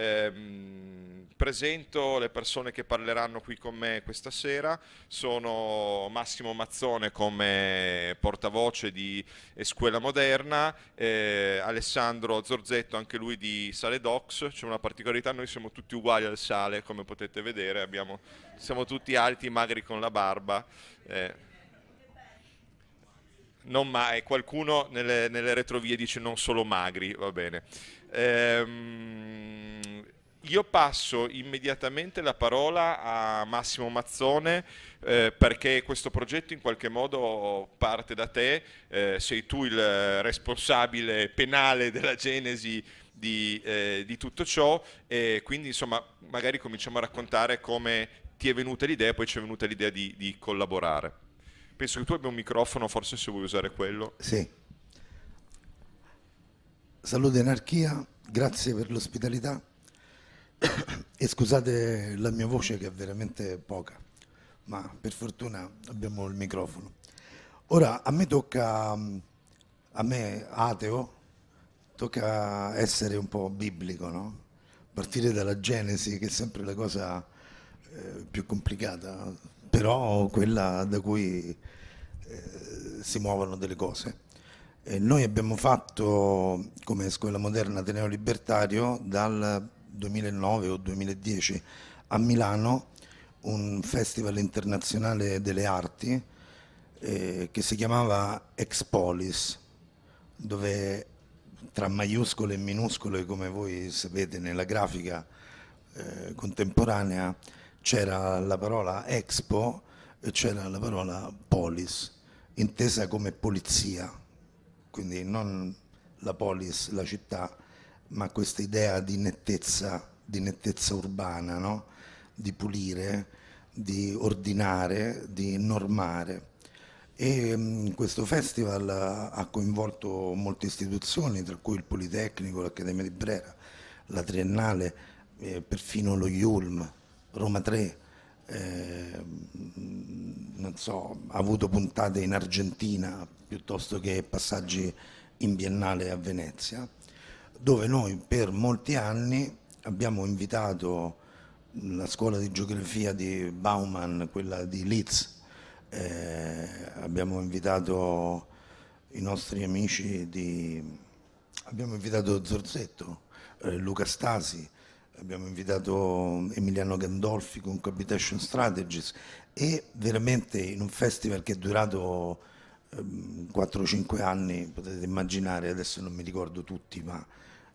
Eh, presento le persone che parleranno qui con me questa sera, sono Massimo Mazzone come portavoce di Escuela Moderna, eh, Alessandro Zorzetto anche lui di Sale Docs, c'è una particolarità, noi siamo tutti uguali al sale come potete vedere, abbiamo, siamo tutti alti, magri con la barba. Eh non mai, eh, qualcuno nelle, nelle, retrovie dice non solo magri, va bene. Ehm, io passo immediatamente la parola a Massimo Mazzone eh, perché questo progetto in qualche modo parte da te, eh, sei tu il responsabile penale della genesi di, eh, di tutto ciò e quindi insomma magari cominciamo a raccontare come ti è venuta l'idea e poi ci è venuta l'idea di, di collaborare. Penso che tu abbia un microfono, forse se vuoi usare quello. Sì. Salute Anarchia, grazie per l'ospitalità e scusate la mia voce che è veramente poca, ma per fortuna abbiamo il microfono. Ora a me tocca, a me ateo, tocca essere un po' biblico, no? Partire dalla Genesi, che è sempre la cosa eh, più complicata, però quella da cui eh, si muovono delle cose. E noi abbiamo fatto come scuola moderna Ateneo Libertario dal 2009 o 2010 a Milano un festival internazionale delle arti eh, che si chiamava Expolis, dove tra maiuscole e minuscole, come voi sapete nella grafica eh, contemporanea, c'era la parola Expo e c'era la parola Polis, intesa come polizia, quindi non la polis, la città, ma questa idea di nettezza, di nettezza urbana, no? di pulire, di ordinare, di normare. E mm, questo festival ha coinvolto molte istituzioni, tra cui il Politecnico, l'Accademia di Brera, la Triennale, eh, perfino lo Yulm, Roma 3, eh, non so, ha avuto puntate in Argentina piuttosto che passaggi in Biennale a Venezia dove noi per molti anni abbiamo invitato la scuola di geografia di Bauman, quella di Leeds, eh, abbiamo invitato i nostri amici di... abbiamo invitato Zorzetto, eh, Luca Stasi, abbiamo invitato Emiliano Gandolfi con Cohabitation Strategies e veramente in un festival che è durato 4-5 ehm, anni, potete immaginare, adesso non mi ricordo tutti, ma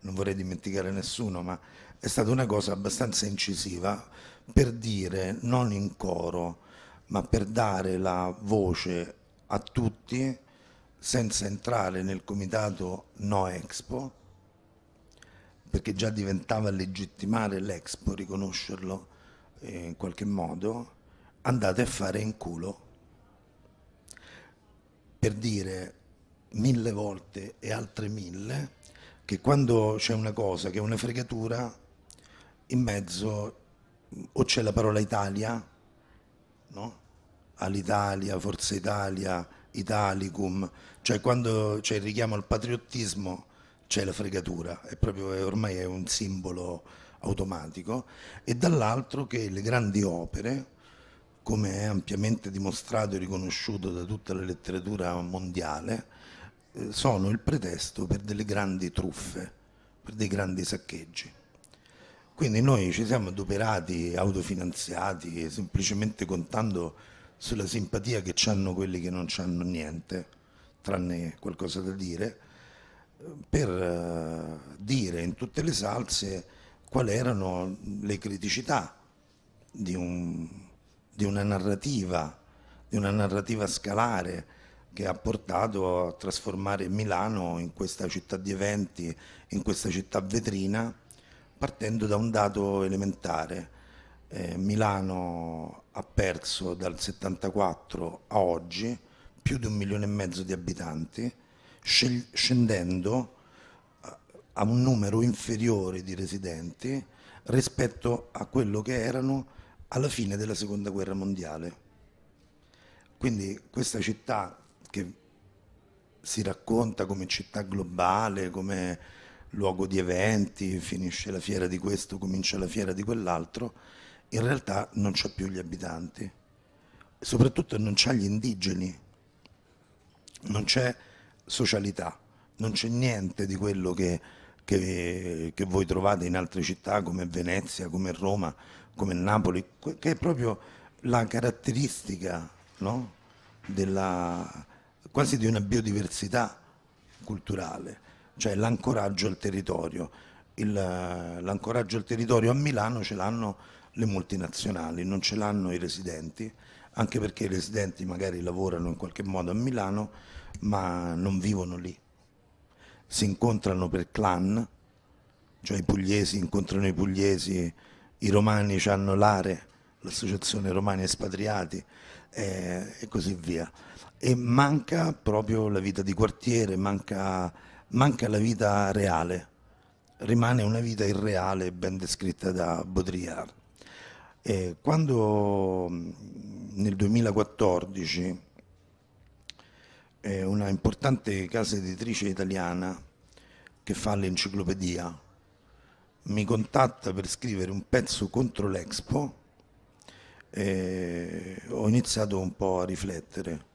non vorrei dimenticare nessuno, ma è stata una cosa abbastanza incisiva per dire, non in coro, ma per dare la voce a tutti senza entrare nel comitato No Expo, perché già diventava legittimare l'Expo, riconoscerlo eh, in qualche modo, andate a fare in culo per dire mille volte e altre mille che quando c'è una cosa che è una fregatura, in mezzo o c'è la parola Italia, no? all'Italia, Forza Italia, Italicum, cioè quando c'è il richiamo al patriottismo c'è la fregatura, è proprio, ormai è un simbolo automatico, e dall'altro che le grandi opere, come è ampiamente dimostrato e riconosciuto da tutta la letteratura mondiale, eh, sono il pretesto per delle grandi truffe, per dei grandi saccheggi. Quindi noi ci siamo adoperati, autofinanziati, semplicemente contando sulla simpatia che hanno quelli che non hanno niente, tranne qualcosa da dire, per eh, dire in tutte le salse quali erano le criticità di un di una narrativa, di una narrativa scalare che ha portato a trasformare Milano in questa città di eventi, in questa città vetrina, partendo da un dato elementare. Eh, Milano ha perso dal 74 a oggi più di un milione e mezzo di abitanti, scendendo eh, a un numero inferiore di residenti rispetto a quello che erano alla fine della seconda guerra mondiale. Quindi questa città che si racconta come città globale, come luogo di eventi, finisce la fiera di questo, comincia la fiera di quell'altro, in realtà non c'ha più gli abitanti, soprattutto non c'ha gli indigeni, non c'è socialità, non c'è niente di quello che che, che voi trovate in altre città come Venezia, come Roma, come Napoli, che è proprio la caratteristica no? Della, quasi di una biodiversità culturale, cioè l'ancoraggio al territorio. l'ancoraggio al territorio a Milano ce l'hanno le multinazionali, non ce l'hanno i residenti, anche perché i residenti magari lavorano in qualche modo a Milano, ma non vivono lì si incontrano per clan, cioè i pugliesi incontrano i pugliesi, i romani hanno l'ARE, l'associazione romani espatriati eh, e così via. E manca proprio la vita di quartiere, manca, manca la vita reale, rimane una vita irreale ben descritta da Baudrillard. Eh, quando mm, nel 2014 è una importante casa editrice italiana che fa l'enciclopedia, mi contatta per scrivere un pezzo contro l'Expo e ho iniziato un po' a riflettere.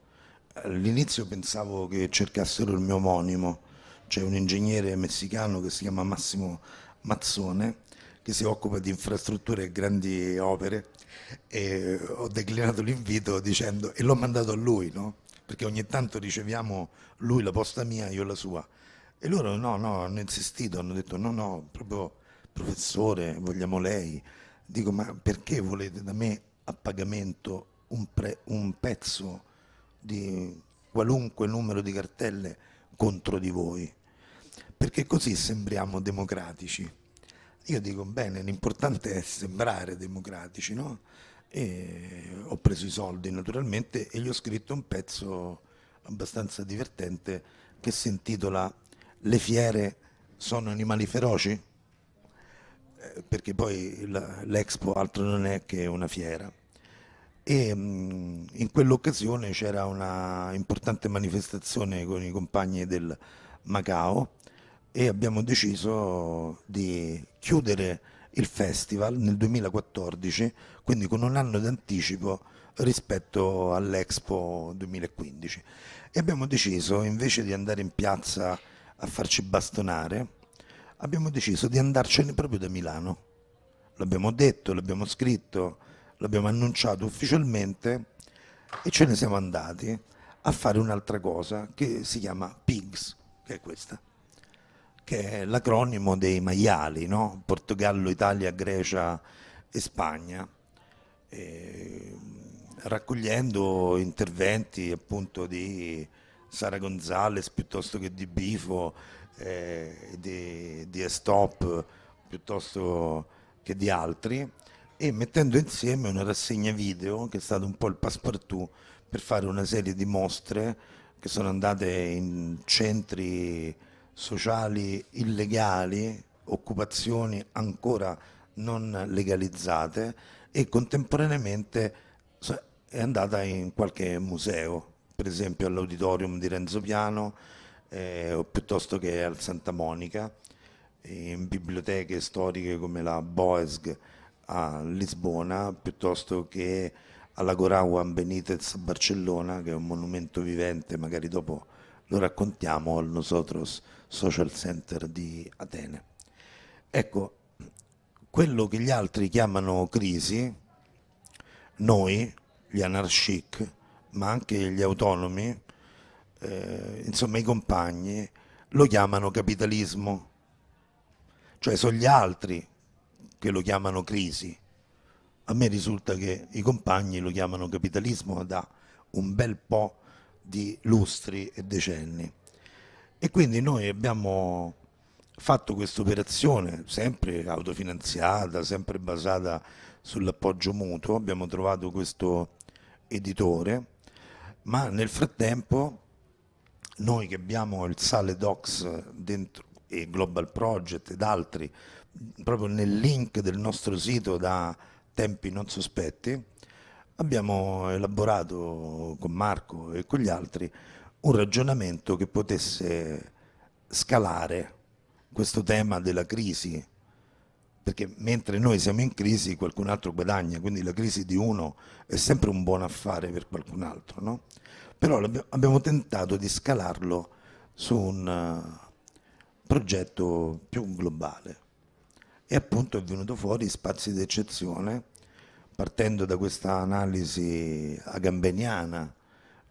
All'inizio pensavo che cercassero il mio omonimo, cioè un ingegnere messicano che si chiama Massimo Mazzone che si occupa di infrastrutture e grandi opere e ho declinato l'invito dicendo e l'ho mandato a lui, no? perché ogni tanto riceviamo lui la posta mia, io la sua. E loro no, no, hanno insistito, hanno detto no, no, proprio professore, vogliamo lei. Dico, ma perché volete da me a pagamento un, pre, un pezzo di qualunque numero di cartelle contro di voi? Perché così sembriamo democratici. Io dico, bene, l'importante è sembrare democratici, no? E ho preso i soldi naturalmente e gli ho scritto un pezzo abbastanza divertente che si intitola Le fiere sono animali feroci? Eh, perché poi l'Expo altro non è che una fiera. E mm, in quell'occasione c'era una importante manifestazione con i compagni del Macao e abbiamo deciso di chiudere il festival nel 2014, quindi con un anno d'anticipo rispetto all'Expo 2015. E abbiamo deciso, invece di andare in piazza a farci bastonare, abbiamo deciso di andarcene proprio da Milano. L'abbiamo detto, l'abbiamo scritto, l'abbiamo annunciato ufficialmente e ce ne siamo andati a fare un'altra cosa che si chiama Pigs, che è questa che è l'acronimo dei maiali, no? Portogallo, Italia, Grecia e Spagna, e raccogliendo interventi appunto di Sara Gonzales piuttosto che di Bifo, eh, di, di Estop piuttosto che di altri e mettendo insieme una rassegna video che è stato un po' il passepartout per fare una serie di mostre che sono andate in centri sociali illegali, occupazioni ancora non legalizzate e contemporaneamente è andata in qualche museo, per esempio all'auditorium di Renzo Piano eh, piuttosto che al Santa Monica, in biblioteche storiche come la Boesg a Lisbona, piuttosto che alla Juan Benitez a Barcellona, che è un monumento vivente, magari dopo lo raccontiamo al Nosotros Social Center di Atene. Ecco, quello che gli altri chiamano crisi, noi, gli anarchic, ma anche gli autonomi, eh, insomma i compagni, lo chiamano capitalismo. Cioè sono gli altri che lo chiamano crisi. A me risulta che i compagni lo chiamano capitalismo da un bel po' di lustri e decenni. E quindi noi abbiamo fatto questa operazione, sempre autofinanziata, sempre basata sull'appoggio mutuo, abbiamo trovato questo editore, ma nel frattempo noi che abbiamo il Sale Docs dentro e Global Project ed altri proprio nel link del nostro sito da tempi non sospetti abbiamo elaborato con Marco e con gli altri un ragionamento che potesse scalare questo tema della crisi, perché mentre noi siamo in crisi qualcun altro guadagna, quindi la crisi di uno è sempre un buon affare per qualcun altro, no? Però abbiamo tentato di scalarlo su un eh, progetto più globale e appunto è venuto fuori spazi d'eccezione partendo da questa analisi agambeniana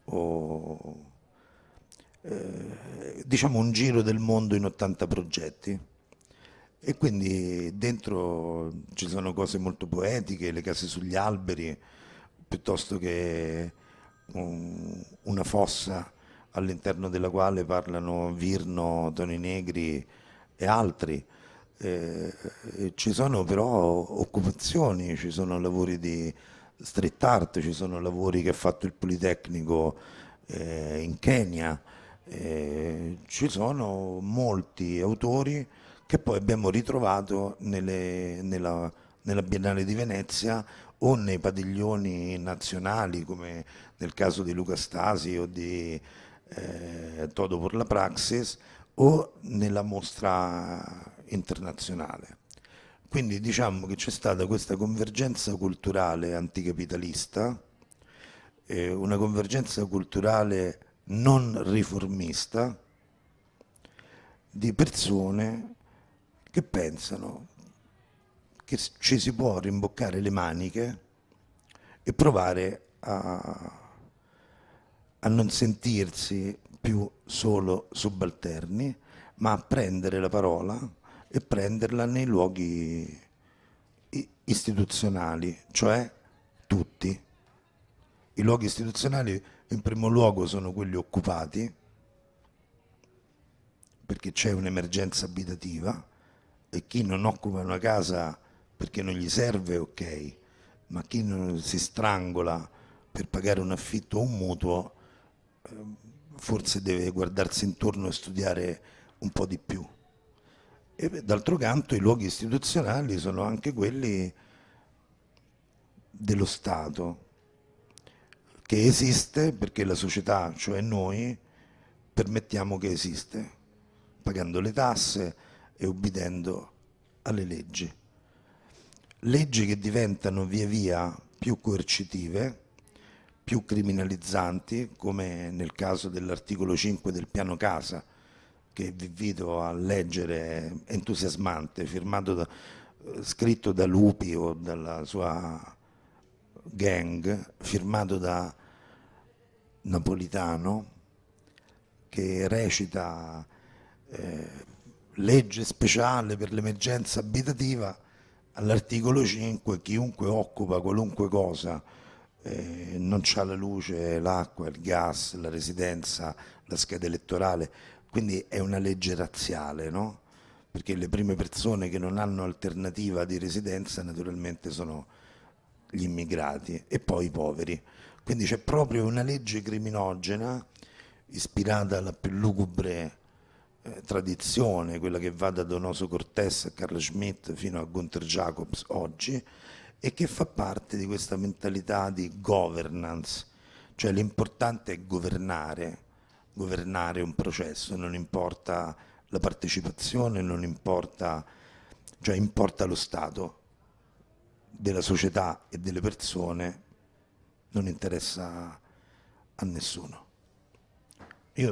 o eh, diciamo un giro del mondo in 80 progetti e quindi dentro ci sono cose molto poetiche, le case sugli alberi, piuttosto che un, una fossa all'interno della quale parlano Virno, Toni Negri e altri. Eh, ci sono però occupazioni, ci sono lavori di street art, ci sono lavori che ha fatto il Politecnico eh, in Kenya eh, ci sono molti autori che poi abbiamo ritrovato nelle, nella, nella Biennale di Venezia o nei padiglioni nazionali come nel caso di Luca Stasi o di eh, Todo per la Praxis o nella mostra internazionale. Quindi diciamo che c'è stata questa convergenza culturale anticapitalista, eh, una convergenza culturale non riformista di persone che pensano che ci si può rimboccare le maniche e provare a, a non sentirsi più solo subalterni, ma a prendere la parola e prenderla nei luoghi istituzionali, cioè tutti. I luoghi istituzionali in primo luogo sono quelli occupati, perché c'è un'emergenza abitativa e chi non occupa una casa perché non gli serve, ok, ma chi non si strangola per pagare un affitto o un mutuo, ehm, forse deve guardarsi intorno e studiare un po' di più. E d'altro canto i luoghi istituzionali sono anche quelli dello Stato, che esiste perché la società, cioè noi, permettiamo che esiste, pagando le tasse e ubbidendo alle leggi. Leggi che diventano via via più coercitive, più criminalizzanti, come nel caso dell'articolo 5 del piano casa, che vi invito a leggere, entusiasmante, firmato da, scritto da Lupi o dalla sua Gang firmato da Napolitano che recita eh, legge speciale per l'emergenza abitativa all'articolo 5 chiunque occupa qualunque cosa eh, non ha la luce, l'acqua, il gas, la residenza, la scheda elettorale, quindi è una legge razziale, no? perché le prime persone che non hanno alternativa di residenza naturalmente sono gli immigrati e poi i poveri. Quindi c'è proprio una legge criminogena ispirata alla più lugubre eh, tradizione, quella che va da Donoso Cortés a Carl Schmitt fino a Gunther Jacobs oggi, e che fa parte di questa mentalità di governance, cioè l'importante è governare, governare un processo, non importa la partecipazione, non importa, cioè importa lo Stato, della società e delle persone non interessa a nessuno.